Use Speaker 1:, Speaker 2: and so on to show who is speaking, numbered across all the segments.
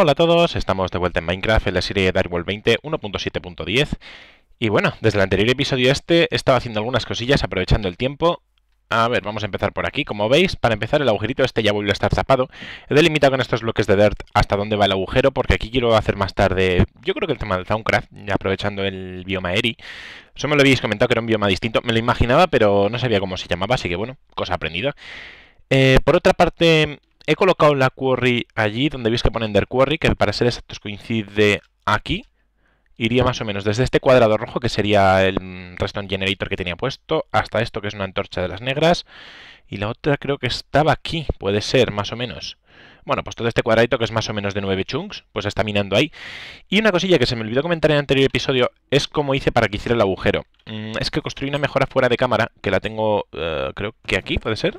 Speaker 1: Hola a todos, estamos de vuelta en Minecraft en la serie World 20 1.7.10 Y bueno, desde el anterior episodio este estado haciendo algunas cosillas aprovechando el tiempo A ver, vamos a empezar por aquí, como veis, para empezar el agujerito este ya volvió a estar zapado He delimitado con estos bloques de dirt hasta dónde va el agujero porque aquí quiero hacer más tarde Yo creo que el tema del Soundcraft, aprovechando el bioma Eri Eso me lo habéis comentado que era un bioma distinto, me lo imaginaba pero no sabía cómo se llamaba, así que bueno, cosa aprendida eh, por otra parte, he colocado la quarry allí, donde veis que pone Ender Quarry, que para ser exactos coincide aquí. Iría más o menos desde este cuadrado rojo, que sería el mm, Redstone Generator que tenía puesto, hasta esto, que es una antorcha de las negras. Y la otra creo que estaba aquí, puede ser, más o menos. Bueno, pues todo este cuadradito que es más o menos de 9 chunks, pues está minando ahí. Y una cosilla que se me olvidó comentar en el anterior episodio es cómo hice para que hiciera el agujero. Mm, es que construí una mejora fuera de cámara, que la tengo, eh, creo que aquí, ¿puede ser?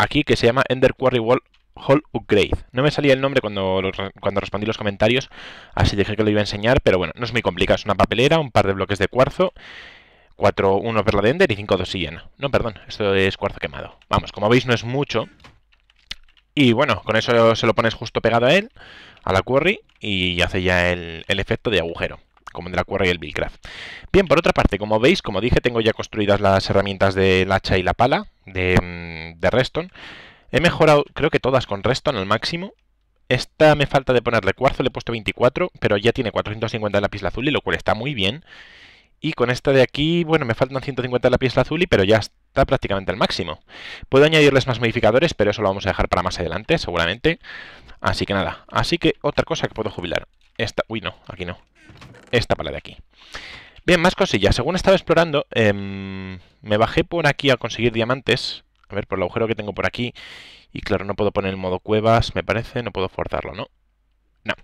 Speaker 1: aquí que se llama Ender Quarry Wall Hall Upgrade. No me salía el nombre cuando, cuando respondí los comentarios, así dije que lo iba a enseñar, pero bueno, no es muy complicado. Es una papelera, un par de bloques de cuarzo, 4, 1 perla de Ender y 5 de No, perdón, esto es cuarzo quemado. Vamos, como veis no es mucho. Y bueno, con eso se lo pones justo pegado a él, a la quarry, y hace ya el, efecto de agujero como en la quarry y el Billcraft. Bien, por otra parte, como veis, como dije, tengo ya construidas las herramientas del hacha y la pala, de, mm, de Reston. He mejorado, creo que todas con Reston al máximo. Esta me falta de ponerle cuarzo, le he puesto 24, pero ya tiene 450 de lápiz azul, y lo cual está muy bien. Y con esta de aquí, bueno, me faltan 150 de lápiz azul, pero ya está prácticamente al máximo. Puedo añadirles más modificadores, pero eso lo vamos a dejar para más adelante, seguramente. Así que nada, así que otra cosa que puedo jubilar. Esta, uy no, aquí no. Esta para de aquí más cosillas. Según estaba explorando, em, me bajé por aquí a conseguir diamantes. A ver, por el agujero que tengo por aquí. Y claro, no puedo poner el modo cuevas, me parece. No puedo forzarlo, ¿no? No.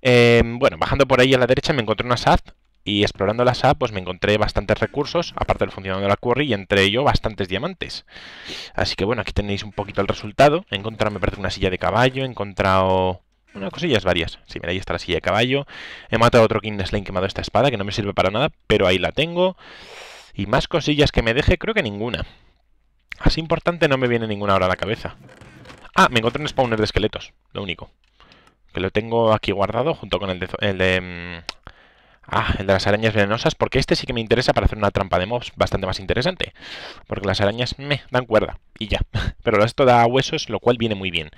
Speaker 1: Em, bueno, bajando por ahí a la derecha me encontré una SAD. Y explorando la SAD, pues me encontré bastantes recursos, aparte del funcionamiento de la quarry, y entre ellos bastantes diamantes. Así que bueno, aquí tenéis un poquito el resultado. He encontrado, me parece, una silla de caballo, he encontrado unas cosillas varias. si mira, ahí está la silla de caballo. He matado otro King quemado esta espada, que no me sirve para nada, pero ahí la tengo. Y más cosillas que me deje, creo que ninguna. Así importante no me viene ninguna ahora a la cabeza. Ah, me encontré un spawner de esqueletos, lo único. Que lo tengo aquí guardado junto con el de... El de mm, ah, el de las arañas venenosas, porque este sí que me interesa para hacer una trampa de mobs bastante más interesante. Porque las arañas me dan cuerda y ya. Pero esto da huesos, lo cual viene muy bien.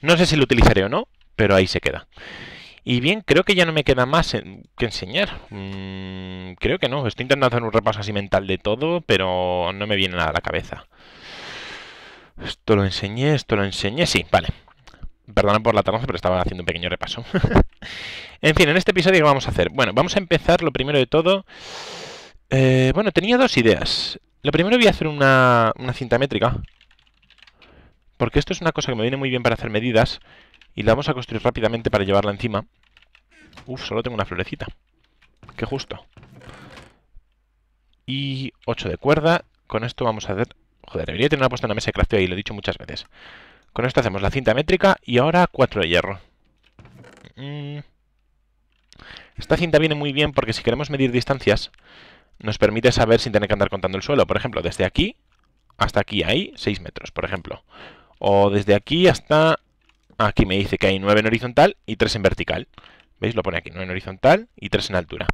Speaker 1: No sé si lo utilizaré o no, pero ahí se queda. Y bien, creo que ya no me queda más que enseñar. Mm, creo que no. Estoy intentando hacer un repaso así mental de todo, pero no me viene nada a la cabeza. Esto lo enseñé, esto lo enseñé. Sí, vale. Perdona por la tardanza, pero estaba haciendo un pequeño repaso. en fin, en este episodio, ¿qué vamos a hacer? Bueno, vamos a empezar lo primero de todo. Eh, bueno, tenía dos ideas. Lo primero voy a hacer una, una cinta métrica. Porque esto es una cosa que me viene muy bien para hacer medidas y la vamos a construir rápidamente para llevarla encima. Uf, solo tengo una florecita. Qué justo. Y 8 de cuerda. Con esto vamos a hacer... Joder, debería tener una puesta en la mesa de crafteo ahí, lo he dicho muchas veces. Con esto hacemos la cinta métrica y ahora 4 de hierro. Mm. Esta cinta viene muy bien porque si queremos medir distancias, nos permite saber sin tener que andar contando el suelo. Por ejemplo, desde aquí hasta aquí hay 6 metros, por ejemplo. O desde aquí hasta Aquí me dice que hay 9 en horizontal y 3 en vertical. ¿Veis? Lo pone aquí, 9 en horizontal y 3 en altura.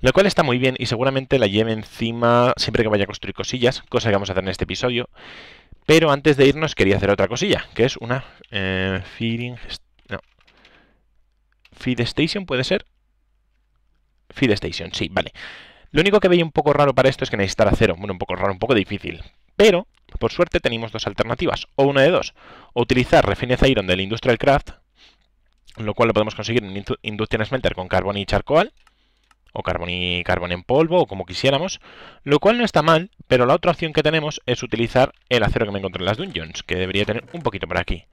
Speaker 1: Lo cual está muy bien y seguramente la lleve encima siempre que vaya a construir cosillas, cosa que vamos a hacer en este episodio. Pero antes de irnos quería hacer otra cosilla, que es una eh, Feed Station puede ser. Feed Station, sí, vale. Lo único que veía un poco raro para esto es que necesitará cero. Bueno, un poco raro, un poco difícil. Pero, por suerte, tenemos dos alternativas, o una de dos, o utilizar Refined Iron del Industrial Craft, lo cual lo podemos conseguir en Industrial Smelter con carbón y charcoal, o carbón y carbón en polvo, o como quisiéramos, lo cual no está mal, pero la otra opción que tenemos es utilizar el acero que me encontré en las dungeons, que debería tener un poquito por aquí.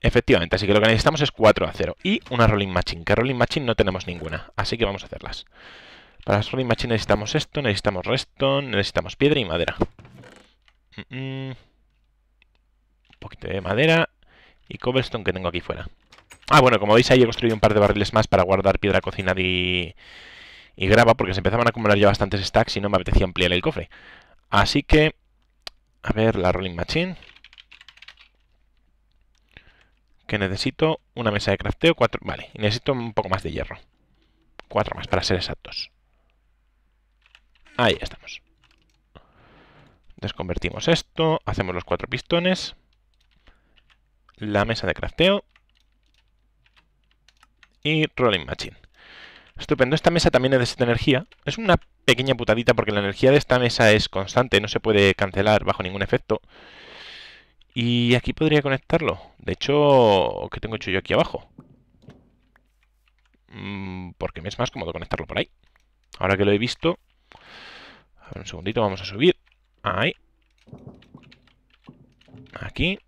Speaker 1: Efectivamente, así que lo que necesitamos es 4 acero y una rolling machine, que rolling machine no tenemos ninguna, así que vamos a hacerlas. Para las rolling machine necesitamos esto, necesitamos redstone, necesitamos piedra y madera. Un poquito de madera y cobblestone que tengo aquí fuera. Ah, bueno, como veis ahí he construido un par de barriles más para guardar piedra cocinada y, y grava, porque se empezaban a acumular ya bastantes stacks y no me apetecía ampliar el cofre. Así que, a ver, la rolling machine. Que necesito una mesa de crafteo, cuatro... Vale, y necesito un poco más de hierro. Cuatro más, para ser exactos. Ahí estamos. Desconvertimos esto, hacemos los cuatro pistones, la mesa de crafteo y Rolling Machine. Estupendo, esta mesa también es de esta energía. Es una pequeña putadita porque la energía de esta mesa es constante, no se puede cancelar bajo ningún efecto. Y aquí podría conectarlo. De hecho, ¿qué tengo hecho yo aquí abajo? Mm, porque me es más cómodo conectarlo por ahí. Ahora que lo he visto... A ver, un segundito, vamos a subir. Ahí. Aquí.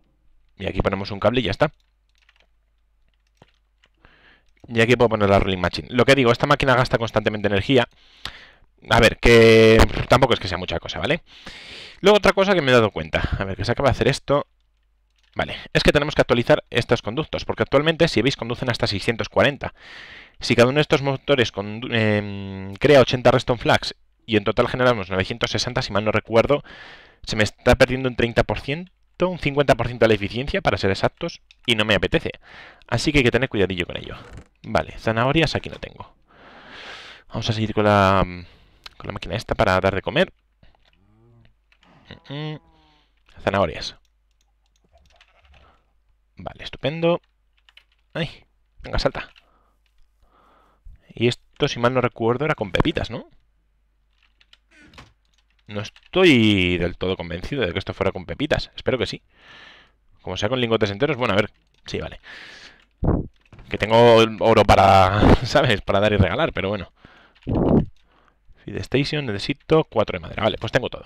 Speaker 1: Y aquí ponemos un cable y ya está. Y aquí puedo poner la Rolling Machine. Lo que digo, esta máquina gasta constantemente energía. A ver, que tampoco es que sea mucha cosa, ¿vale? Luego otra cosa que me he dado cuenta. A ver, que se acaba de hacer esto. Vale, es que tenemos que actualizar estos conductos, porque actualmente, si veis, conducen hasta 640. Si cada uno de estos motores em, crea 80 Reston Flags y en total generamos 960, si mal no recuerdo. Se me está perdiendo un 30%, un 50% de la eficiencia, para ser exactos, y no me apetece. Así que hay que tener cuidadillo con ello. Vale, zanahorias aquí no tengo. Vamos a seguir con la, con la máquina esta para dar de comer. Mm, mm. Zanahorias. Vale, estupendo. ¡Ay! Venga, salta. Y esto, si mal no recuerdo, era con pepitas, ¿no? No estoy del todo convencido de que esto fuera con pepitas. Espero que sí. Como sea con lingotes enteros, bueno, a ver. Sí, vale. Que tengo oro para, ¿sabes? Para dar y regalar, pero bueno. Feed Station, necesito cuatro de madera. Vale, pues tengo todo.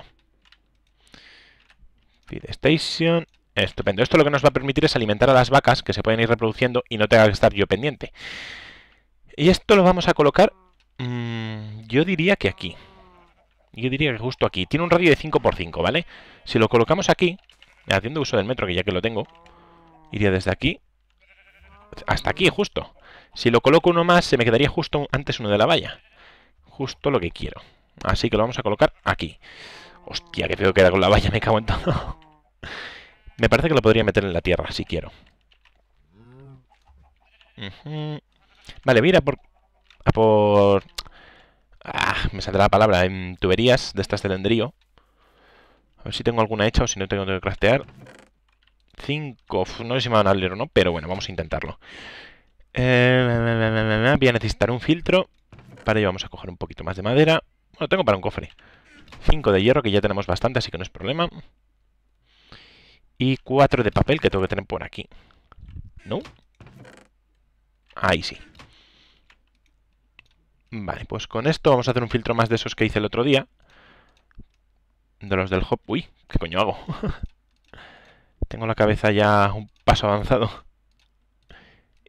Speaker 1: Feed Station. Estupendo. Esto lo que nos va a permitir es alimentar a las vacas que se pueden ir reproduciendo y no tenga que estar yo pendiente. Y esto lo vamos a colocar, mm, yo diría que aquí. Yo diría que justo aquí. Tiene un radio de 5x5, ¿vale? Si lo colocamos aquí, haciendo uso del metro, que ya que lo tengo, iría desde aquí hasta aquí, justo. Si lo coloco uno más, se me quedaría justo antes uno de la valla. Justo lo que quiero. Así que lo vamos a colocar aquí. Hostia, que feo queda con la valla, me cago en todo. me parece que lo podría meter en la tierra, si quiero. Vale, mira por, a por Ah, me saldrá la palabra. En tuberías de estas de A ver si tengo alguna hecha o si no tengo que craftear. cinco, No sé si me van a leer o no, pero bueno, vamos a intentarlo. Eh, voy a necesitar un filtro. Para ello vamos a coger un poquito más de madera. Bueno, tengo para un cofre. cinco de hierro, que ya tenemos bastante, así que no es problema. Y cuatro de papel, que tengo que tener por aquí. ¿No? Ahí sí. Vale, pues con esto vamos a hacer un filtro más de esos que hice el otro día. De los del hop. Uy, ¿qué coño hago? Tengo la cabeza ya un paso avanzado.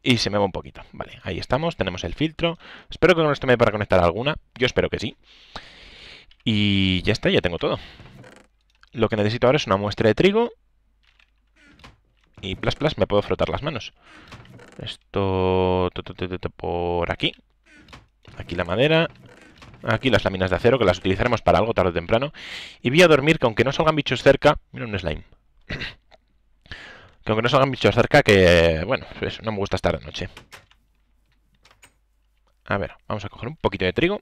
Speaker 1: Y se me va un poquito. Vale, ahí estamos, tenemos el filtro. Espero que con esto me dé para conectar alguna. Yo espero que sí. Y ya está, ya tengo todo. Lo que necesito ahora es una muestra de trigo. Y plas, plas, me puedo frotar las manos. Esto por aquí. Aquí la madera. Aquí las láminas de acero, que las utilizaremos para algo tarde o temprano. Y voy a dormir, que aunque no salgan bichos cerca... Mira un slime. que aunque no salgan bichos cerca, que... Bueno, pues no me gusta estar de noche. A ver, vamos a coger un poquito de trigo.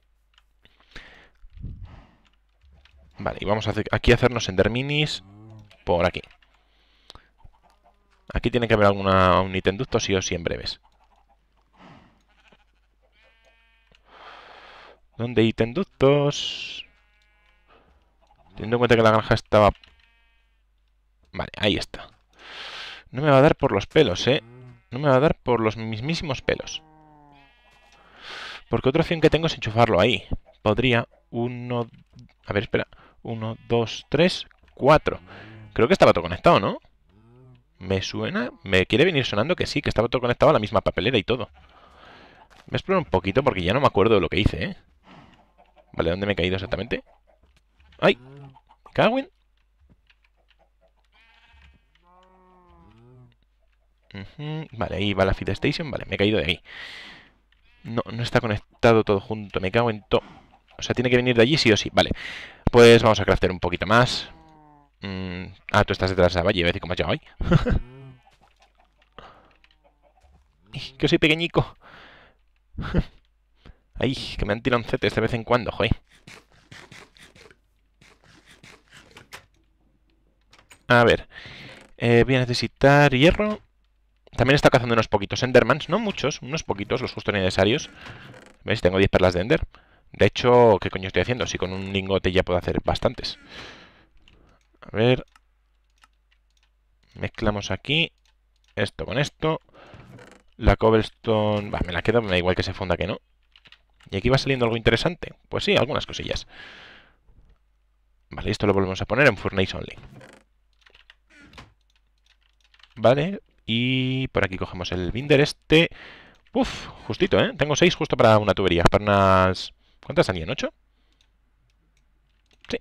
Speaker 1: Vale, y vamos a aquí a hacernos enderminis por aquí. Aquí tiene que haber alguna, un ducto sí o sí en breves. ¿Dónde hay tenductos? Teniendo en cuenta que la granja estaba... Vale, ahí está. No me va a dar por los pelos, ¿eh? No me va a dar por los mismísimos pelos. Porque otra opción que tengo es enchufarlo ahí. Podría... Uno... A ver, espera. Uno, dos, tres, cuatro. Creo que estaba todo conectado, ¿no? Me suena... Me quiere venir sonando que sí, que estaba todo conectado a la misma papelera y todo. Me a un poquito porque ya no me acuerdo de lo que hice, ¿eh? Vale, ¿dónde me he caído exactamente? ¡Ay! ¿Cagüen? Vale, ahí va la Feed Station. Vale, me he caído de ahí. No, no está conectado todo junto. Me cago en todo. O sea, tiene que venir de allí sí o sí. Vale. Pues vamos a craftear un poquito más. Mm, ah, tú estás detrás de la valle. A ver cómo has llegado ahí. que soy pequeñico. Ay, que me han tirado cetes de vez en cuando, joder. A ver. Eh, voy a necesitar hierro. También está cazando unos poquitos Endermans. No muchos, unos poquitos, los justo necesarios. ¿Veis? Tengo 10 perlas de Ender. De hecho, ¿qué coño estoy haciendo? Si con un lingote ya puedo hacer bastantes. A ver. Mezclamos aquí. Esto con esto. La cobblestone... me la quedo, me da igual que se funda que no. ¿Y aquí va saliendo algo interesante? Pues sí, algunas cosillas. Vale, esto lo volvemos a poner en Furnace Only. Vale, y por aquí cogemos el binder este. Uf, justito, ¿eh? Tengo seis justo para una tubería, para unas... ¿Cuántas salían? ¿8? Sí.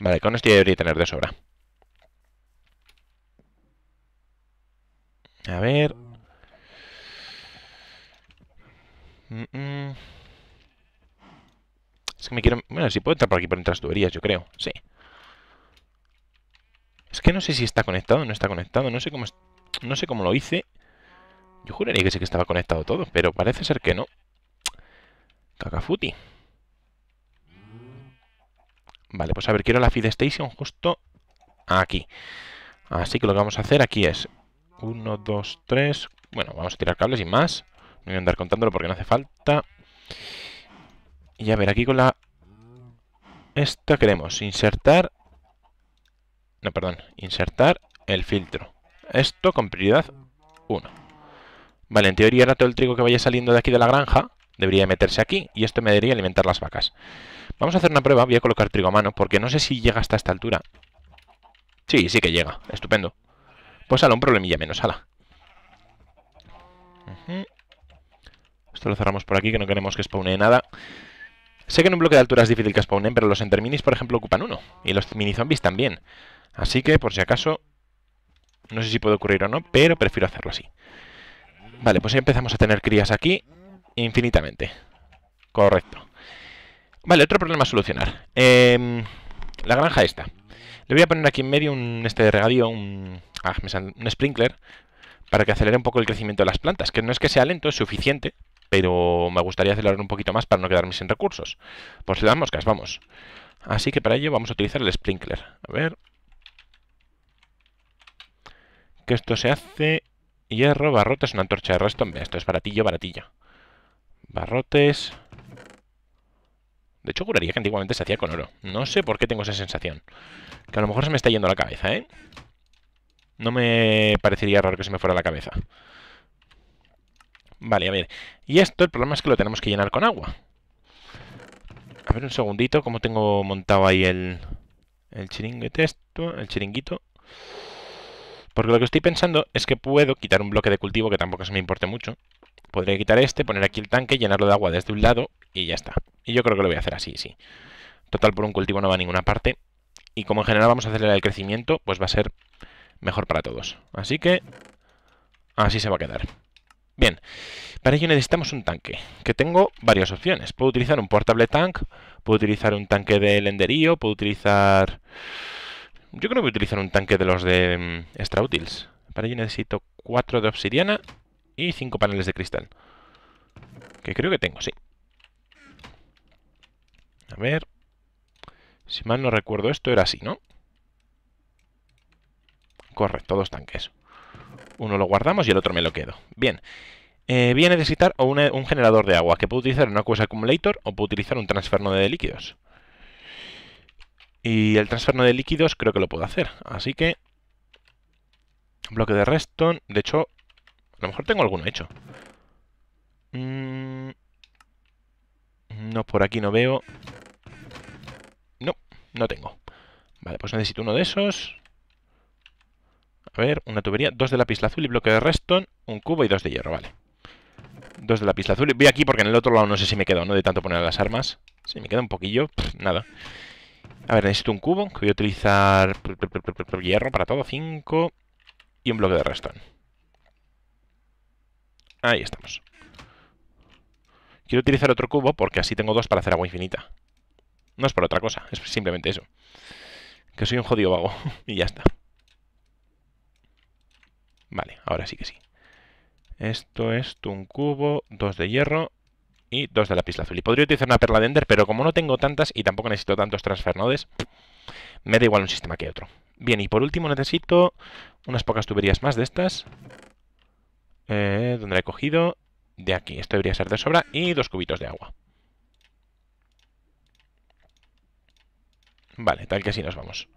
Speaker 1: Vale, con esto ya debería tener de sobra. A ver... Mm, mm. Es que me quiero... Bueno, si puedo entrar por aquí por entre las tuberías, yo creo. Sí. Es que no sé si está conectado o no está conectado. No sé cómo no sé cómo lo hice. Yo juraría que sí que estaba conectado todo, pero parece ser que no. Cacafuti. Vale, pues a ver, quiero la feed station justo aquí. Así que lo que vamos a hacer aquí es... 1, 2, 3... Bueno, vamos a tirar cables y más. No voy a andar contándolo porque no hace falta. Y a ver, aquí con la... Esta queremos insertar... No, perdón. Insertar el filtro. Esto con prioridad 1. Vale, en teoría ahora todo el trigo que vaya saliendo de aquí de la granja debería meterse aquí y esto me debería alimentar las vacas. Vamos a hacer una prueba. Voy a colocar trigo a mano porque no sé si llega hasta esta altura. Sí, sí que llega. Estupendo. Pues ala, un problemilla menos, ala. Esto lo cerramos por aquí, que no queremos que spawne nada. Sé que en un bloque de altura es difícil que spawnen, pero los enterminis, por ejemplo, ocupan uno. Y los mini también. Así que, por si acaso, no sé si puede ocurrir o no, pero prefiero hacerlo así. Vale, pues ya empezamos a tener crías aquí infinitamente. Correcto. Vale, otro problema a solucionar. Em, la granja esta. Le voy a poner aquí en medio un este de regadío, un, ah, un sprinkler, para que acelere un poco el crecimiento de las plantas. Que no es que sea lento, es suficiente pero me gustaría acelerar un poquito más para no quedarme sin recursos. por si pues las moscas, vamos. Así que para ello vamos a utilizar el sprinkler. A ver. Que esto se hace... Hierro, barrotes, una antorcha de resto. esto es baratillo, baratillo. Barrotes... De hecho, juraría que antiguamente se hacía con oro. No sé por qué tengo esa sensación. Que a lo mejor se me está yendo la cabeza, ¿eh? No me parecería raro que se me fuera la cabeza. Vale, a ver. Y esto, el problema es que lo tenemos que llenar con agua. A ver un segundito, cómo tengo montado ahí el, el chiringuito, esto, el chiringuito. Porque lo que estoy pensando es que puedo quitar un bloque de cultivo que tampoco se me importe mucho. Podría quitar este, poner aquí el tanque, llenarlo de agua desde un lado y ya está. Y yo creo que lo voy a hacer así, sí. Total, por un cultivo no va a ninguna parte. Y como en general vamos a acelerar el crecimiento, pues va a ser mejor para todos. Así que así se va a quedar. Bien, para ello necesitamos un tanque, que tengo varias opciones. Puedo utilizar un portable tank, puedo utilizar un tanque de lenderío, puedo utilizar... Yo creo que voy a utilizar un tanque de los de Extra mm, Strautils. Para ello necesito 4 de obsidiana y 5 paneles de cristal. Que creo que tengo, sí. A ver... Si mal no recuerdo, esto era así, ¿no? Correcto, dos tanques uno lo guardamos y el otro me lo quedo. Bien. Eh, voy a necesitar un, generador de agua, que puedo utilizar un Aqueous Accumulator o puedo utilizar un transferno de líquidos. Y el transferno de líquidos creo que lo puedo hacer. Así que... Bloque de redstone. De hecho, a lo mejor tengo alguno hecho. Mm, no, por aquí no veo. No, no tengo. Vale, pues necesito uno de esos. A ver, una tubería, dos de lápiz azul y bloque de redstone, un cubo y dos de hierro, vale. Dos de pista azul. Voy aquí porque en el otro lado no sé si me quedo, ¿no? De tanto poner las armas. Si me queda un poquillo, nada. A ver, necesito un cubo, que voy a utilizar hierro para todo, cinco y un bloque de redstone. Ahí estamos. Quiero utilizar otro cubo porque así tengo dos para hacer agua infinita. No es por otra cosa, es simplemente eso. Que soy un jodido vago y ya está. Vale, ahora sí que sí. Esto es un cubo, dos de hierro y dos de lápiz Y Podría utilizar una perla de ender, pero como no tengo tantas y tampoco necesito tantos transfer me da igual un sistema que otro. Bien, y por último necesito unas pocas tuberías más de estas. Eh, ¿Dónde la he cogido? De aquí. Esto debería ser de sobra. Y dos cubitos de agua. Vale, tal que así nos vamos.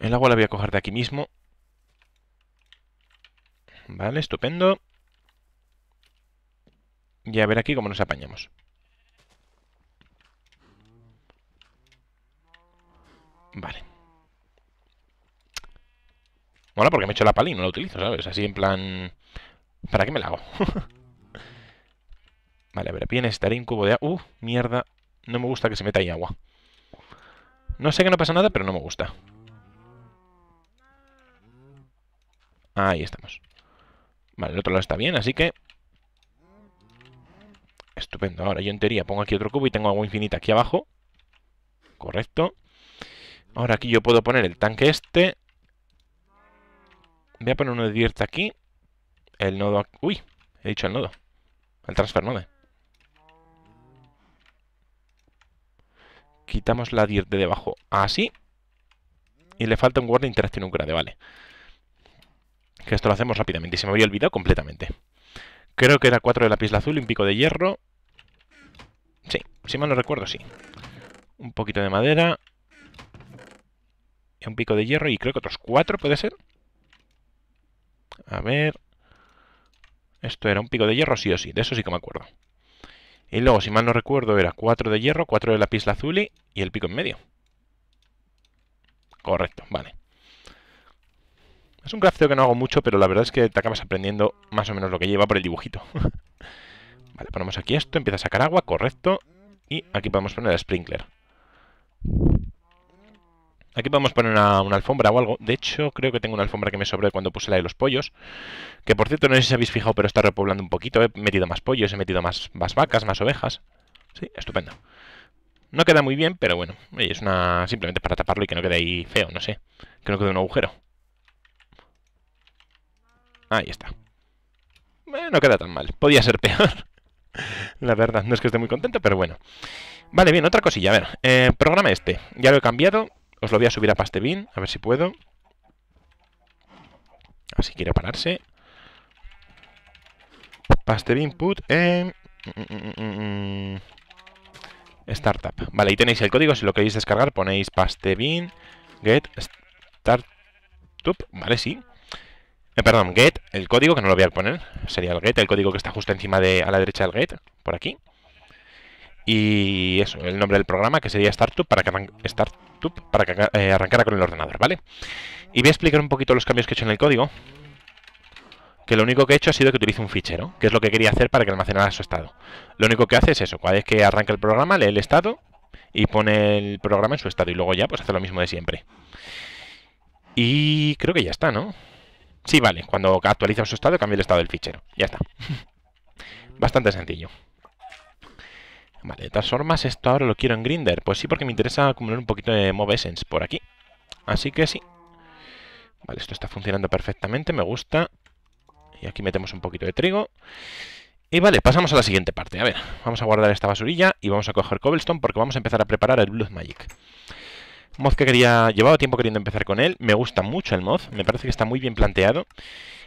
Speaker 1: El agua la voy a coger de aquí mismo. Vale, estupendo. Y a ver aquí cómo nos apañamos. Vale. Bueno, porque me he hecho la palina no la utilizo, ¿sabes? Así en plan... ¿Para qué me la hago? vale, a ver, bien estaré en cubo de agua. ¡Uh! Mierda. No me gusta que se meta ahí agua. No sé que no pasa nada, pero no me gusta. Ahí estamos. Vale, el otro lado está bien, así que... Estupendo. Ahora yo en teoría pongo aquí otro cubo y tengo agua infinita aquí abajo. Correcto. Ahora aquí yo puedo poner el tanque este. Voy a poner uno de dirt aquí. El nodo... Uy, he dicho el nodo. El transfer node. Quitamos la dirt de debajo. Así. Y le falta un guardia interacción un grade, vale. Que esto lo hacemos rápidamente. Y se me había olvidado completamente. Creo que era 4 de lápiz azul y un pico de hierro. Sí, si mal no recuerdo, sí. Un poquito de madera. Y un pico de hierro y creo que otros cuatro ¿puede ser? A ver... Esto era un pico de hierro, sí o sí. De eso sí que me acuerdo. Y luego, si mal no recuerdo, era 4 de hierro, 4 de lápiz azul y el pico en medio. Correcto, vale. Es un gráfico que no hago mucho, pero la verdad es que te acabas aprendiendo más o menos lo que lleva por el dibujito. vale, ponemos aquí esto, empieza a sacar agua, correcto. Y aquí podemos poner el sprinkler. Aquí podemos poner una, alfombra o algo. De hecho, creo que tengo una alfombra que me sobró cuando puse la de los pollos. Que por cierto, no sé si habéis fijado, pero está repoblando un poquito. He metido más pollos, he metido más, vacas, más ovejas. Sí, estupendo. No queda muy bien, pero bueno. es una simplemente para taparlo y que no quede ahí feo, no sé. Que no quede un agujero. Ahí está. Eh, no queda tan mal. Podía ser peor. La verdad, no es que esté muy contento, pero bueno. Vale, bien, otra cosilla. A ver, eh, programa este. Ya lo he cambiado. Os lo voy a subir a Pastebin, a ver si puedo. Así quiere pararse. Pastebin put en... Mm, mm, mm, startup. Vale, ahí tenéis el código. Si lo queréis descargar, ponéis pastebin get startup. Vale, sí. Eh, perdón, get, el código, que no lo voy a poner, sería el get, el código que está justo encima de, a la derecha del get, por aquí. Y eso, el nombre del programa, que sería Startup, para que, para que eh, arrancara con el ordenador, ¿vale? Y voy a explicar un poquito los cambios que he hecho en el código. Que lo único que he hecho ha sido que utilice un fichero, que es lo que quería hacer para que almacenara su estado. Lo único que hace es eso, cada vez que arranca el programa, lee el estado y pone el programa en su estado. Y luego ya, pues hace lo mismo de siempre. Y creo que ya está, ¿no? Sí, vale, cuando actualiza su estado, cambia el estado del fichero. Ya está. Bastante sencillo. Vale, de todas formas, esto ahora lo quiero en Grinder. Pues sí, porque me interesa acumular un poquito de Move Essence por aquí. Así que sí. Vale, esto está funcionando perfectamente, me gusta. Y aquí metemos un poquito de trigo. Y vale, pasamos a la siguiente parte. A ver, vamos a guardar esta basurilla y vamos a coger cobblestone porque vamos a empezar a preparar el Blood Magic. Mod que quería, llevaba tiempo queriendo empezar con él. Me gusta mucho el mod, me parece que está muy bien planteado.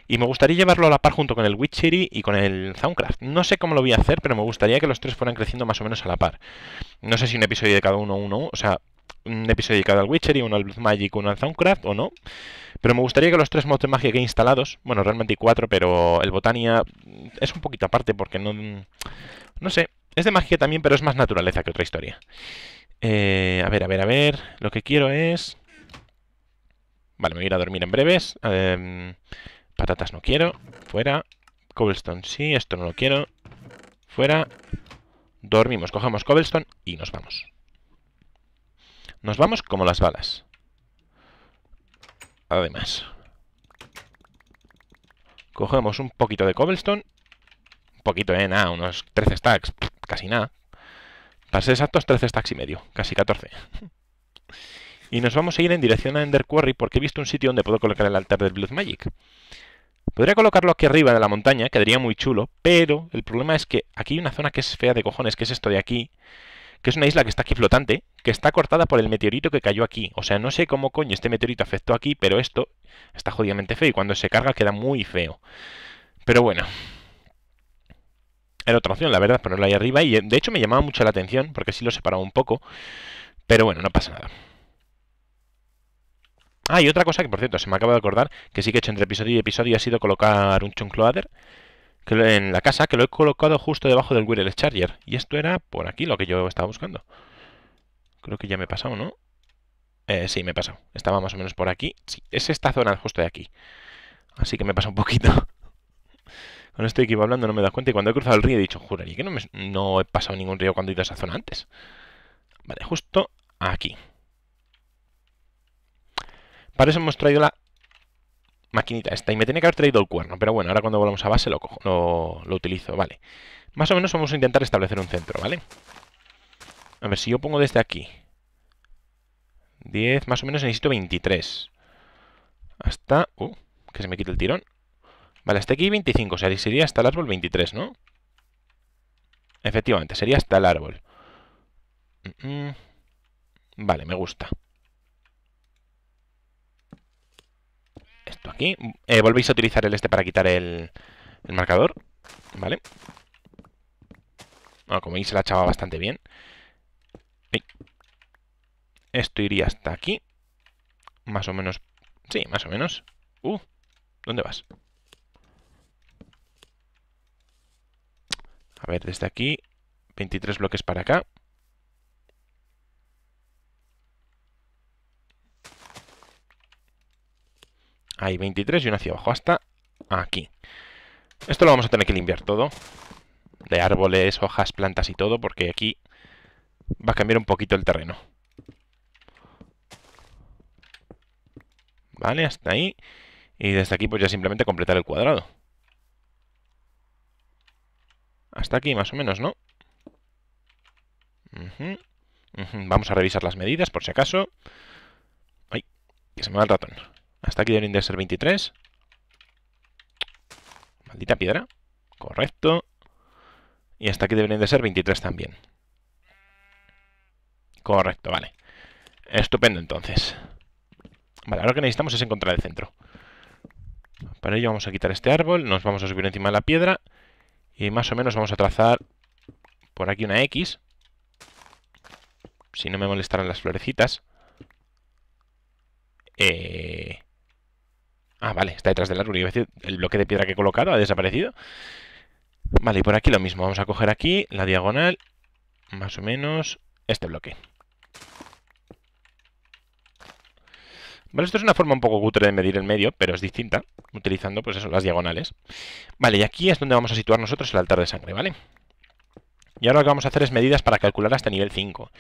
Speaker 1: Y me gustaría llevarlo a la par junto con el Witchery y con el Soundcraft. No sé cómo lo voy a hacer, pero me gustaría que los tres fueran creciendo más o menos a la par. No sé si un episodio de cada uno, uno, o sea, un episodio dedicado al Witchery, uno al Magic, uno al Soundcraft o no. Pero me gustaría que los tres mods de magia que he instalados, bueno, realmente cuatro, pero el Botania es un poquito aparte porque no... No sé, es de magia también, pero es más naturaleza que otra historia. Eh, a ver, a ver, a ver. Lo que quiero es... Vale, me voy a ir a dormir en breves. Em, patatas no quiero. Fuera. Cobblestone sí, esto no lo quiero. Fuera. Dormimos, cogemos cobblestone y nos vamos. Nos vamos como las balas. Además. Cogemos un poquito de cobblestone. Un poquito, eh, nada, unos 13 stacks, casi nada. Para exactos, 13 stacks y medio, casi 14. Y nos vamos a ir en dirección a Ender Quarry porque he visto un sitio donde puedo colocar el altar del Blood Magic. Podría colocarlo aquí arriba de la montaña, quedaría muy chulo, pero el problema es que aquí hay una zona que es fea de cojones, que es esto de aquí, que es una isla que está aquí flotante, que está cortada por el meteorito que cayó aquí. O sea, no sé cómo coño este meteorito afectó aquí, pero esto está jodidamente feo y cuando se carga queda muy feo. Pero bueno, era otra opción, la verdad, ponerla ahí arriba. Y de hecho me llamaba mucho la atención, porque si lo separaba un poco. Pero bueno, no pasa nada. Ah, y otra cosa que, por cierto, se me acaba de acordar, que sí que he hecho entre episodio y episodio, ha sido colocar un chunk loader en la casa, que lo he colocado justo debajo del wireless charger. Y esto era por aquí lo que yo estaba buscando. Creo que ya me he pasado, ¿no? Eh, sí, me he pasado. Estaba más o menos por aquí. Sí, es esta zona justo de aquí. Así que me pasa un poquito no estoy equivocando no me das cuenta. Y cuando he cruzado el río he dicho, juraría que no, no he pasado ningún río cuando he ido a esa zona antes. Vale, justo aquí. Para eso hemos traído la maquinita esta. Y me tenía que haber traído el cuerno. Pero bueno, ahora cuando volvamos a base lo, lo, lo utilizo, vale. Más o menos vamos a intentar establecer un centro, ¿vale? A ver, si yo pongo desde aquí. 10, más o menos necesito 23. Hasta... Uh, que se me quite el tirón. Vale, hasta aquí 25, o sería hasta el árbol 23, ¿no? Efectivamente, sería hasta el árbol. Vale, me gusta. Esto aquí. Eh, Volvéis a utilizar el este para quitar el, marcador. Vale. como veis se la chava bastante bien. Esto iría hasta aquí. Más o menos. Sí, más o menos. Uh, ¿dónde vas? A ver, desde aquí, 23 bloques para acá. Hay 23 y uno hacia abajo, hasta aquí. Esto lo vamos a tener que limpiar todo. De árboles, hojas, plantas y todo, porque aquí va a cambiar un poquito el terreno. Vale, hasta ahí. Y desde aquí pues ya simplemente completar el cuadrado. Hasta aquí más o menos, ¿no? Vamos a revisar las medidas por si acaso. Ay, que se me va el ratón. Hasta aquí deberían de ser 23. Maldita piedra. Correcto. Y hasta aquí deberían de ser 23 también. Correcto, vale. Estupendo entonces. Vale, ahora lo que necesitamos es encontrar el centro. Para ello vamos a quitar este árbol, nos vamos a subir encima de la piedra y más o menos vamos a trazar por aquí una X. Si no me molestarán las florecitas. Eh, ah, vale, está detrás del árbol. Y a decir, el bloque de piedra que he colocado ha desaparecido. Vale, y por aquí lo mismo. Vamos a coger aquí la diagonal, más o menos, este bloque. Vale, esto es una forma un poco cutre de medir el medio, pero es distinta, utilizando, pues eso, las diagonales. Vale, y aquí es donde vamos a situar nosotros el altar de sangre, ¿vale? Y ahora lo que vamos a hacer es medidas para calcular hasta nivel 5.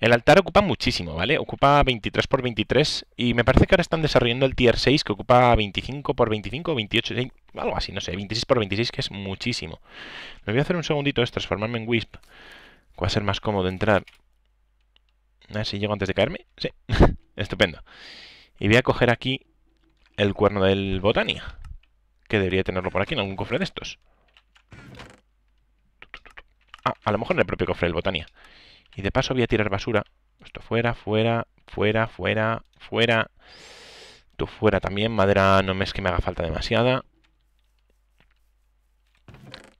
Speaker 1: El altar ocupa muchísimo, ¿vale? Ocupa 23 por 23 y me parece que ahora están desarrollando el tier 6 que ocupa 25 por 25 28, algo así, no sé, 26 por 26 que es muchísimo. Me voy a hacer un segundito, esto, transformarme en Wisp, que va a ser más cómodo entrar. A ver si llego antes de caerme. Sí, estupendo. Y voy a coger aquí el cuerno del Botania. Que debería tenerlo por aquí, en algún cofre de estos. Ah, a lo mejor en el propio cofre del Botania. Y de paso voy a tirar basura. Esto fuera, fuera, fuera, fuera, fuera. Tú fuera también. Madera no me es que me haga falta demasiada.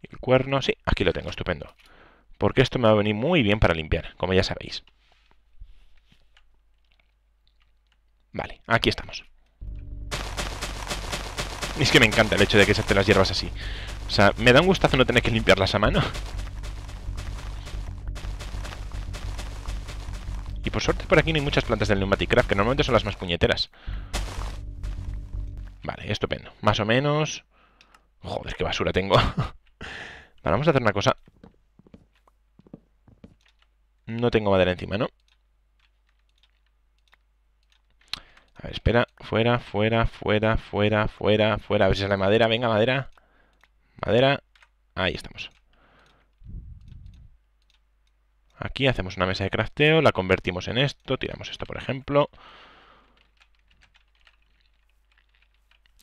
Speaker 1: El cuerno, sí, aquí lo tengo, estupendo. Porque esto me va a venir muy bien para limpiar, como ya sabéis. Vale, aquí estamos. Es que me encanta el hecho de que se hacen las hierbas así. O sea, me da un gustazo no tener que limpiarlas a mano. Y por suerte por aquí no hay muchas plantas del craft, que normalmente son las más puñeteras. Vale, estupendo. Más o menos... Joder, qué basura tengo. vale, vamos a hacer una cosa. No tengo madera encima, ¿no? espera. Fuera, fuera, fuera, fuera, fuera, fuera. A ver si sale madera. Venga, madera. Madera. Ahí estamos. Aquí hacemos una mesa de crafteo, la convertimos en esto, tiramos esto por ejemplo.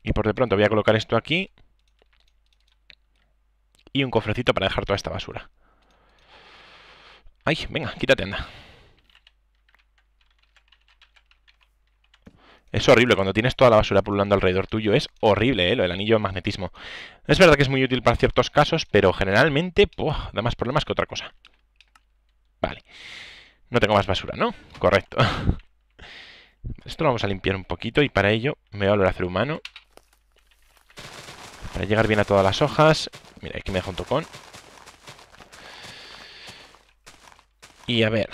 Speaker 1: Y por de pronto voy a colocar esto aquí. Y un cofrecito para dejar toda esta basura. ¡Ay! Venga, quítate, anda. Es horrible, cuando tienes toda la basura pululando alrededor tuyo, es horrible, ¿eh? Lo del anillo de magnetismo. Es verdad que es muy útil para ciertos casos, pero generalmente, da más problemas que otra cosa. Vale. No tengo más basura, ¿no? Correcto. Esto lo vamos a limpiar un poquito y para ello me voy a volver a hacer humano. Para llegar bien a todas las hojas. Mira, aquí me dejo un Y a ver,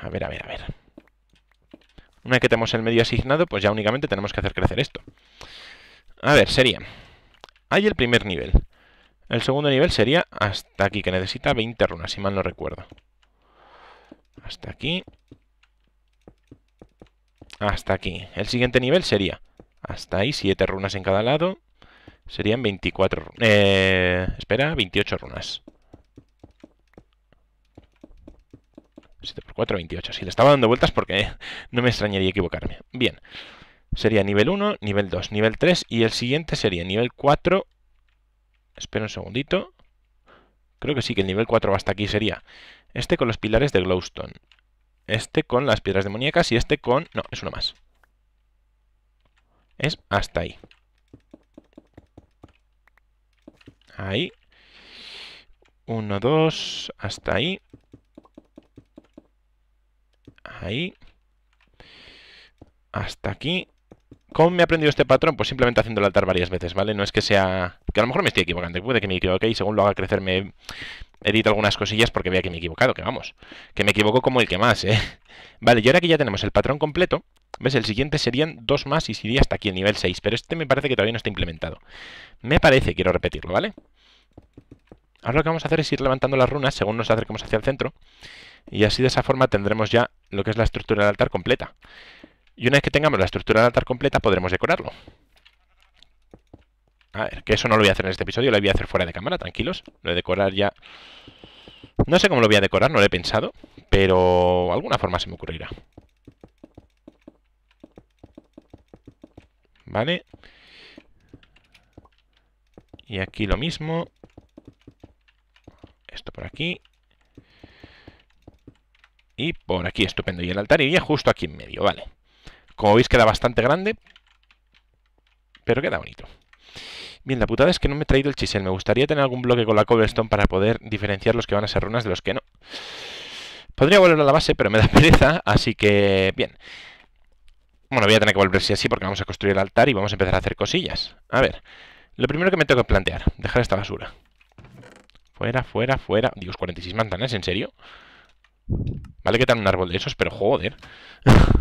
Speaker 1: a ver, a ver, a ver. Una vez que tenemos el medio asignado, pues ya únicamente tenemos que hacer crecer esto. A ver, sería... Hay el primer nivel. El segundo nivel sería hasta aquí, que necesita 20 runas, si mal no recuerdo. Hasta aquí. Hasta aquí. El siguiente nivel sería hasta ahí, 7 runas en cada lado. Serían 24... Eh, espera, 28 runas. 7 por 4, 28. Si le estaba dando vueltas porque no me extrañaría equivocarme. Bien, sería nivel 1, nivel 2, nivel 3 y el siguiente sería nivel 4. Espera un segundito. Creo que sí, que el nivel 4 va hasta aquí. Sería este con los pilares de glowstone. Este con las piedras demoníacas y este con... No, es uno más. Es hasta ahí. Ahí. 1, 2, hasta ahí. Ahí. Hasta aquí. ¿Cómo me he aprendido este patrón? Pues simplemente haciendo el altar varias veces, ¿vale? No es que sea... Que a lo mejor me estoy equivocando, puede que me equivoque y según lo haga crecer me edito algunas cosillas porque vea que me he equivocado, que vamos. Que me equivoco como el que más, ¿eh? Vale, y ahora que ya tenemos el patrón completo, ¿ves? El siguiente serían dos más y sería hasta aquí el nivel 6, pero este me parece que todavía no está implementado. Me parece, quiero repetirlo, ¿vale? Ahora lo que vamos a hacer es ir levantando las runas según nos acerquemos hacia el centro y así de esa forma tendremos ya lo que es la estructura del altar completa. Y una vez que tengamos la estructura del altar completa podremos decorarlo. A ver, que eso no lo voy a hacer en este episodio, lo voy a hacer fuera de cámara, tranquilos. Lo de decorar ya... No sé cómo lo voy a decorar, no lo he pensado, pero alguna forma se me ocurrirá. Vale. Y aquí lo mismo. Esto por aquí. Y por aquí, estupendo. Y el altar iría justo aquí en medio, vale. Como veis queda bastante grande, pero queda bonito. Bien, la putada es que no me he traído el chisel. Me gustaría tener algún bloque con la cobblestone para poder diferenciar los que van a ser runas de los que no. Podría volver a la base, pero me da pereza, así que... bien. Bueno, voy a tener que volver así porque vamos a construir el altar y vamos a empezar a hacer cosillas. A ver, lo primero que me tengo que plantear, dejar esta basura. Fuera, fuera, fuera. Dios, 46 mantanes, ¿en serio? Vale ¿Qué tal un árbol de esos, pero joder.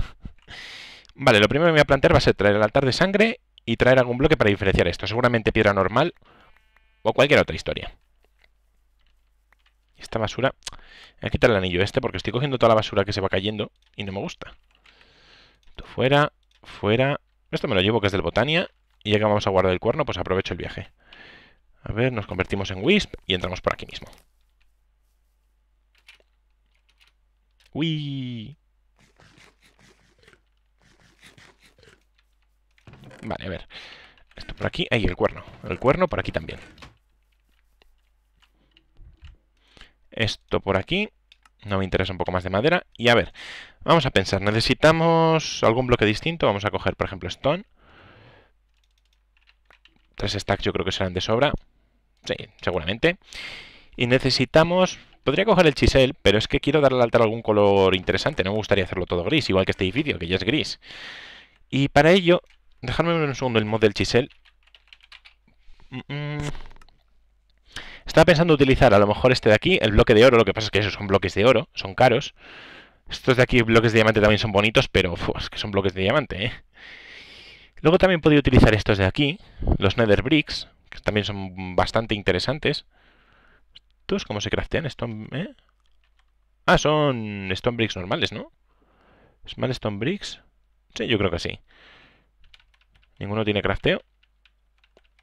Speaker 1: vale, lo primero que me voy a plantear va a ser traer el altar de sangre y traer algún bloque para diferenciar esto. Seguramente piedra normal o cualquier otra historia. Esta basura... Voy a quitar el anillo este porque estoy cogiendo toda la basura que se va cayendo y no me gusta. Esto fuera, fuera... Esto me lo llevo que es del Botania. Y ya que vamos a guardar el cuerno, pues aprovecho el viaje. A ver, nos convertimos en Wisp y entramos por aquí mismo. Uy. Vale, a ver. Esto por aquí. Ahí, el cuerno. El cuerno por aquí también. Esto por aquí. No me interesa un poco más de madera. Y a ver, vamos a pensar. ¿Necesitamos algún bloque distinto? Vamos a coger, por ejemplo, stone. Tres stacks yo creo que serán de sobra. Sí, seguramente. Y necesitamos Podría coger el chisel, pero es que quiero darle al altar algún color interesante. No me gustaría hacerlo todo gris, igual que este edificio, que ya es gris. Y para ello, dejadme un segundo el mod del chisel. Mm, mm. Estaba pensando utilizar a lo mejor este de aquí, el bloque de oro. Lo que pasa es que esos son bloques de oro, son caros. Estos de aquí, bloques de diamante, también son bonitos, pero es que son bloques de diamante, ¿eh? Luego también podría utilizar estos de aquí, los Nether Bricks, que también son bastante interesantes. ¿Cómo se craftean? ¿eh? Ah, son stone bricks normales, ¿no? ¿Small stone bricks? Sí, yo creo que sí. ¿Ninguno tiene crafteo?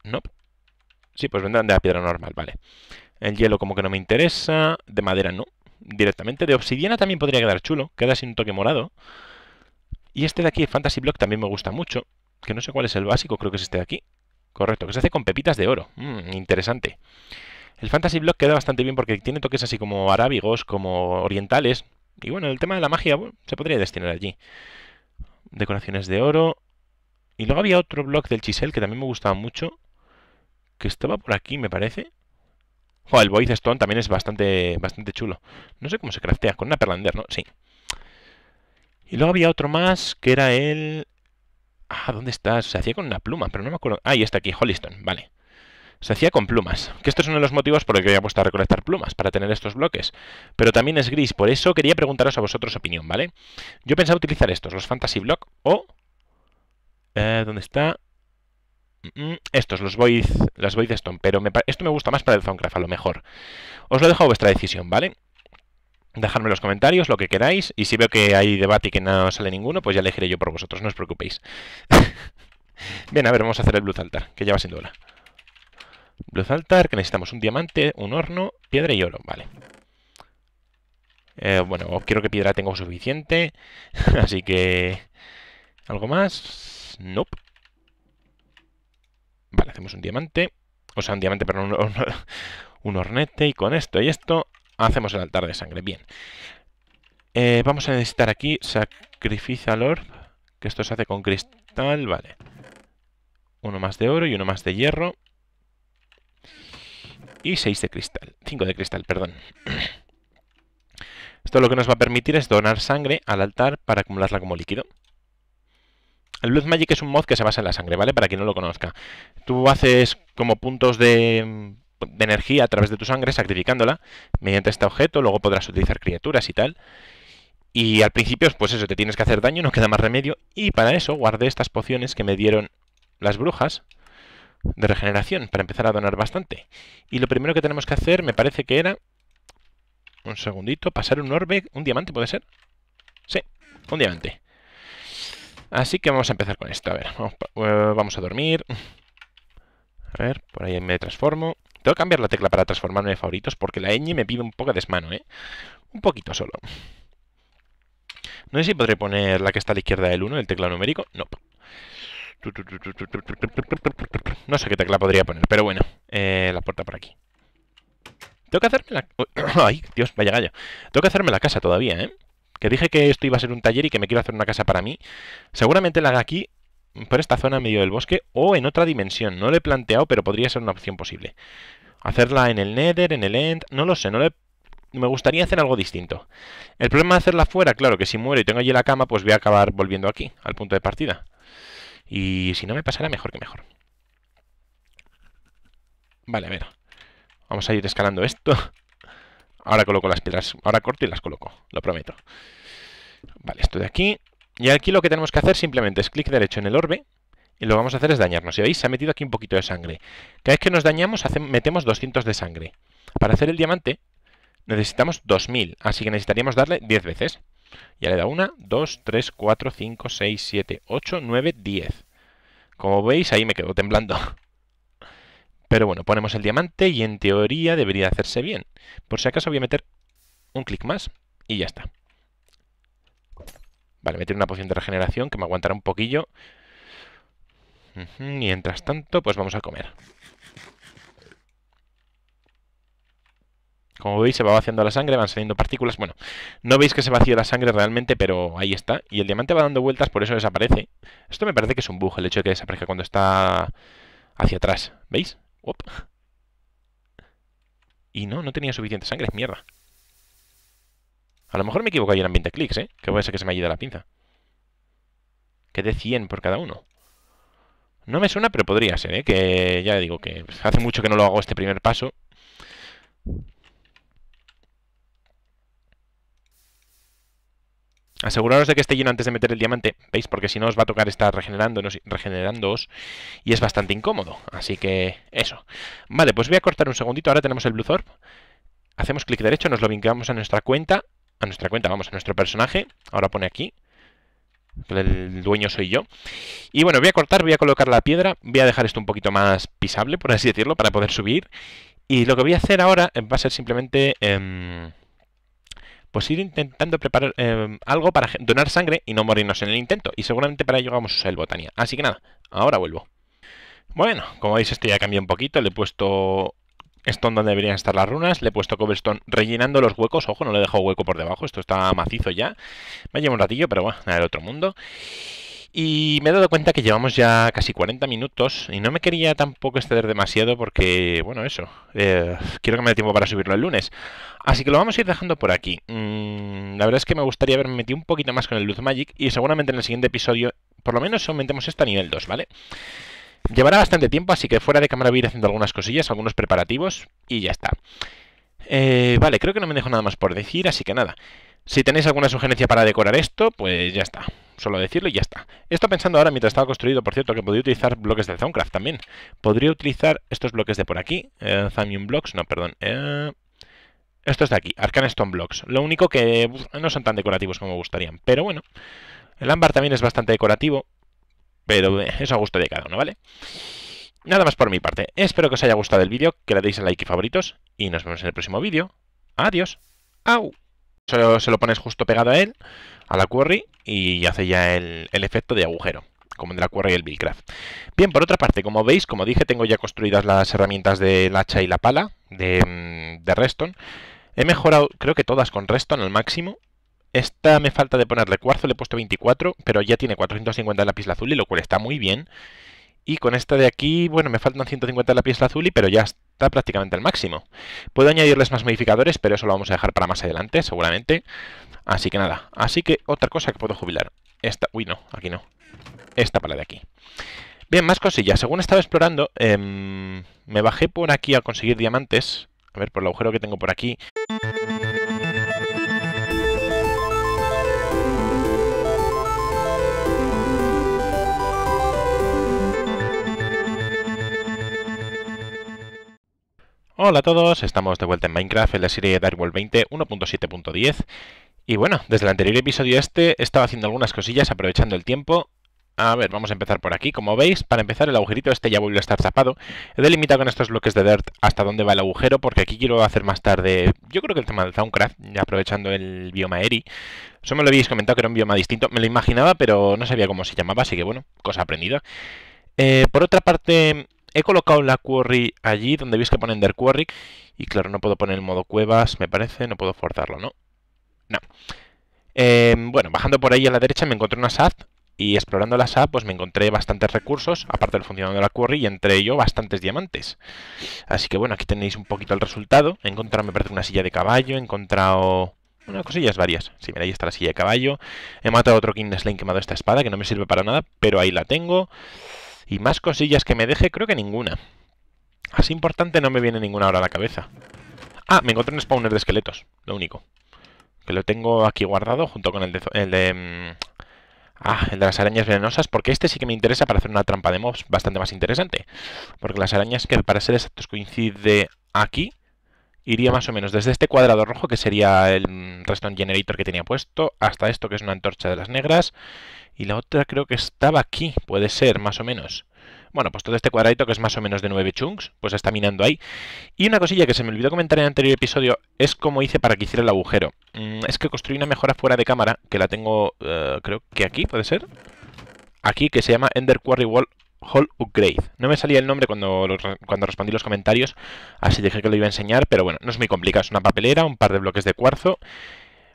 Speaker 1: No. Nope. Sí, pues vendrán de la piedra normal, vale. El hielo como que no me interesa. De madera no. Directamente. De obsidiana también podría quedar chulo. Queda sin un toque morado. Y este de aquí, Fantasy Block, también me gusta mucho. Que no sé cuál es el básico, creo que es este de aquí. Correcto, que se hace con pepitas de oro. Mm, interesante. El Fantasy Block queda bastante bien porque tiene toques así como arábigos, como orientales. Y bueno, el tema de la magia se podría destinar allí. Decoraciones de oro. Y luego había otro block del Chisel que también me gustaba mucho. Que estaba por aquí, me parece. O el Void Stone también es bastante, bastante chulo. No sé cómo se craftea. Con una Perlander, ¿no? Sí. Y luego había otro más que era el... Ah, ¿dónde está? Se hacía con una pluma, pero no me acuerdo. Ah, y está aquí, Holliston, vale. Se hacía con plumas, que esto es uno de los motivos por el que había puesto a recolectar plumas, para tener estos bloques. Pero también es gris, por eso quería preguntaros a vosotros opinión, ¿vale? Yo pensaba utilizar estos, los Fantasy Block o... Eh, ¿Dónde está? Mm, estos, los void, las void stone, pero esto me gusta más para el Zonecraft, a lo mejor. Os lo dejo a vuestra decisión, ¿vale? Dejadme en los comentarios lo que queráis, y si veo que hay debate y que no sale ninguno, pues ya elegiré yo por vosotros, no os preocupéis. Bien, a ver, vamos a hacer el Blue Altar, que ya va siendo hora. Blue altar, que necesitamos un diamante, un horno, piedra y oro, vale. Eh, bueno, quiero que piedra tengo suficiente, así que... ¿Algo más? Nope. Vale, hacemos un diamante. O sea, un diamante, perdón, un, un hornete. Y con esto y esto hacemos el altar de sangre. Bien. Eh, vamos a necesitar aquí Sacrificial Orb. Que esto se hace con cristal, vale. Uno más de oro y uno más de hierro y 6 de cristal, 5 de cristal, perdón. Esto lo que nos va a permitir es donar sangre al altar para acumularla como líquido. El Blood Magic es un mod que se basa en la sangre, ¿vale? Para quien no lo conozca. Tú haces como puntos de, de energía a través de tu sangre, sacrificándola mediante este objeto, luego podrás utilizar criaturas y tal. Y al principio, pues eso, te tienes que hacer daño, no queda más remedio. Y para eso guardé estas pociones que me dieron las brujas, de regeneración para empezar a donar bastante. Y lo primero que tenemos que hacer me parece que era... Un segundito, pasar un orbe, un diamante puede ser. Sí, un diamante. Así que vamos a empezar con esto. A ver, eh, vamos, a dormir. A ver, por ahí me transformo. Tengo que cambiar la tecla para transformarme de favoritos porque la ñ me pide un poco de desmano, ¿eh? Un poquito solo. No sé si podré poner la que está a la izquierda del 1, el teclado numérico. No. No sé qué tecla podría poner, pero bueno. Eh, la puerta por aquí. Tengo que hacerme la... Ay, Dios, vaya gallo. Tengo que hacerme la casa todavía, ¿eh? Que dije que esto iba a ser un taller y que me quiero hacer una casa para mí. Seguramente la haga aquí, por esta zona en medio del bosque, o en otra dimensión. No lo he planteado, pero podría ser una opción posible. Hacerla en el Nether, en el End... No lo sé, no le... me gustaría hacer algo distinto. El problema de hacerla fuera, claro, que si muero y tengo allí la cama, pues voy a acabar volviendo aquí, al punto de partida. Y si no me pasará mejor que mejor. Vale, a ver. Vamos a ir escalando esto. Ahora coloco las piedras. Ahora corto y las coloco, lo prometo. Vale, esto de aquí. Y aquí lo que tenemos que hacer simplemente es clic derecho en el orbe. Y lo que vamos a hacer es dañarnos. Y veis, se ha metido aquí un poquito de sangre. Cada vez que nos dañamos, metemos 200 de sangre. Para hacer el diamante necesitamos 2000. Así que necesitaríamos darle 10 veces. Ya le da 1, 2, 3, 4, 5, 6, 7, 8, 9, 10. Como veis, ahí me quedo temblando. Pero bueno, ponemos el diamante y en teoría debería hacerse bien. Por si acaso voy a meter un clic más y ya está. Vale, meter una poción de regeneración que me aguantará un poquillo. Mientras tanto, pues vamos a comer. Como veis, se va vaciando la sangre, van saliendo partículas. Bueno, no veis que se vacía la sangre realmente, pero ahí está. Y el diamante va dando vueltas, por eso desaparece. Esto me parece que es un bug, el hecho de que desaparezca cuando está hacia atrás. ¿Veis? Y no, no tenía suficiente sangre, mierda. A lo mejor me equivoco ahí eran 20 clics, ¿eh? Que puede ser que se me haya ido la pinza. Que de 100 por cada uno. No me suena, pero podría ser, ¿eh? Que ya digo que hace mucho que no lo hago este primer paso. Aseguraros de que esté lleno antes de meter el diamante, ¿veis? Porque si no os va a tocar estar regenerándonos, regenerándoos y es bastante incómodo. Así que eso. Vale, pues voy a cortar un segundito. Ahora tenemos el Blue Hacemos clic derecho, nos lo vinculamos a nuestra cuenta. A nuestra cuenta, vamos, a nuestro personaje. Ahora pone aquí. El dueño soy yo. Y bueno, voy a cortar, voy a colocar la piedra. Voy a dejar esto un poquito más pisable, por así decirlo, para poder subir. Y lo que voy a hacer ahora va a ser simplemente... Em, pues ir intentando preparar eh, algo para donar sangre y no morirnos en el intento. Y seguramente para ello vamos a el botanía. Así que nada, ahora vuelvo. Bueno, como veis esto ya cambió un poquito, le he puesto stone donde deberían estar las runas, le he puesto cobblestone rellenando los huecos, ojo, no le he dejado hueco por debajo, esto está macizo ya. Me lleva un ratillo, pero bueno, a otro mundo. Y me he dado cuenta que llevamos ya casi 40 minutos y no me quería tampoco exceder demasiado porque, bueno, eso, eh, quiero que me dé tiempo para subirlo el lunes. Así que lo vamos a ir dejando por aquí. Mm, la verdad es que me gustaría haberme metido un poquito más con el Luz Magic y seguramente en el siguiente episodio por lo menos aumentemos esto a nivel 2, ¿vale? Llevará bastante tiempo, así que fuera de cámara voy a ir haciendo algunas cosillas, algunos preparativos y ya está. Eh, vale, creo que no me dejo nada más por decir, así que nada. Si tenéis alguna sugerencia para decorar esto, pues ya está. Solo decirlo y ya está. estoy pensando ahora mientras estaba construido, por cierto, que podría utilizar bloques de Soundcraft también. Podría utilizar estos bloques de por aquí. Eh, Blocks, no, perdón. Eh, estos de aquí, Arcanestone Blocks. Lo único que no son tan decorativos como me gustarían. Pero bueno, el ámbar también es bastante decorativo. Pero eh, eso a gusto de cada uno, ¿vale? vale Nada más por mi parte. Espero que os haya gustado el vídeo, que le deis a like y favoritos, y nos vemos en el próximo vídeo. Adiós. Au. se lo pones justo pegado a él, a la quarry y hace ya el, efecto de agujero como en la Quarry y el Billcraft. Bien, por otra parte, como veis, como dije, tengo ya construidas las herramientas del hacha y la pala mm, de, Reston. He mejorado, creo que todas con Reston al máximo. Esta me falta de ponerle cuarzo, le he puesto 24, pero ya tiene 450 lápiz azul, y lo cual está muy bien. Y con esta de aquí, bueno, me faltan 150 de la pieza azul, y pero ya está prácticamente al máximo. Puedo añadirles más modificadores, pero eso lo vamos a dejar para más adelante, seguramente. Así que nada, así que otra cosa que puedo jubilar. Esta, uy no, aquí no. Esta para la de aquí. Bien, más cosillas. Según estaba explorando, em, me bajé por aquí a conseguir diamantes. A ver, por el agujero que tengo por aquí. Hola a todos, estamos de vuelta en Minecraft en la serie Dark World 20 1.7.10 Y bueno, desde el anterior episodio este estado haciendo algunas cosillas aprovechando el tiempo A ver, vamos a empezar por aquí, como veis, para empezar el agujerito este ya vuelve a estar zapado. He delimitado con estos bloques de dirt hasta dónde va el agujero porque aquí quiero hacer más tarde Yo creo que el tema del Soundcraft, aprovechando el bioma Eri Eso me lo habéis comentado que era un bioma distinto, me lo imaginaba pero no sabía cómo se llamaba, así que bueno, cosa aprendida eh, Por otra parte... He colocado la Quarry allí donde veis que pone Ender Quarry Y claro, no puedo poner el modo cuevas, me parece. No puedo forzarlo, ¿no? No. Em, bueno, bajando por ahí a la derecha me encontré una SAD y explorando la SAD pues me encontré bastantes recursos, aparte del funcionamiento de la Quarry y entre ello bastantes diamantes. Así que bueno, aquí tenéis un poquito el resultado. He encontrado, me parece, una silla de caballo, he encontrado unas cosillas varias. Si sí, mira, ahí está la silla de caballo. He matado a otro King he quemado esta espada que no me sirve para nada, pero ahí la tengo. Y más cosillas que me deje, creo que ninguna. Así importante no me viene ninguna ahora a la cabeza. Ah, me encontré un spawner de esqueletos, lo único. Que lo tengo aquí guardado junto con el de... Mm, ah, el de las arañas venenosas, porque este sí que me interesa para hacer una trampa de mobs bastante más interesante. Porque las arañas que para ser exactos coincide aquí, iría más o menos desde este cuadrado rojo, que sería el mm, redstone generator que tenía puesto, hasta esto que es una antorcha de las negras, y la otra creo que estaba aquí, puede ser, más o menos. Bueno, pues todo este cuadradito que es más o menos de nueve chunks, pues está minando ahí. Y una cosilla que se me olvidó comentar en el anterior episodio es cómo hice para que hiciera el agujero. Mm, es que construí una mejora fuera de cámara, que la tengo, eh, creo que aquí, ¿puede ser? Aquí, que se llama Ender Quarry Wall Hall Upgrade. No me salía el nombre cuando, cuando respondí los comentarios, así dije que lo iba a enseñar, pero bueno, no es muy complicado. Es una papelera, un par de bloques de cuarzo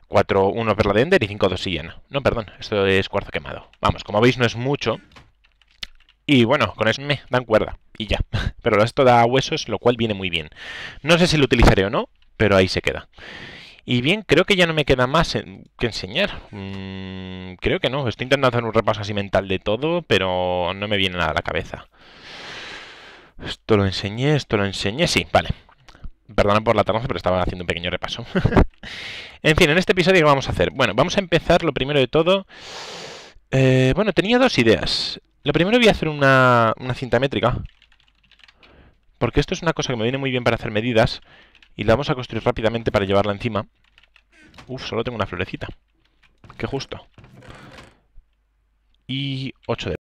Speaker 1: 4, 1 perla de Ender y 5, 2 sillana. No, perdón, esto es cuarzo quemado. Vamos, como veis no es mucho. Y bueno, con eso me dan cuerda y ya. Pero esto da huesos, lo cual viene muy bien. No sé si lo utilizaré o no, pero ahí se queda. Y bien, creo que ya no me queda más que enseñar. Mm, creo que no. Estoy intentando hacer un repaso así mental de todo, pero no me viene nada a la cabeza. Esto lo enseñé, esto lo enseñé. Sí, vale. Perdona por la tardanza, pero estaba haciendo un pequeño repaso. en fin, en este episodio, ¿qué vamos a hacer? Bueno, vamos a empezar lo primero de todo. Eh, bueno, tenía dos ideas. Lo primero voy a hacer una, una cinta métrica. Porque esto es una cosa que me viene muy bien para hacer medidas. Y la vamos a construir rápidamente para llevarla encima. Uf, solo tengo una florecita. Qué justo. Y 8 de...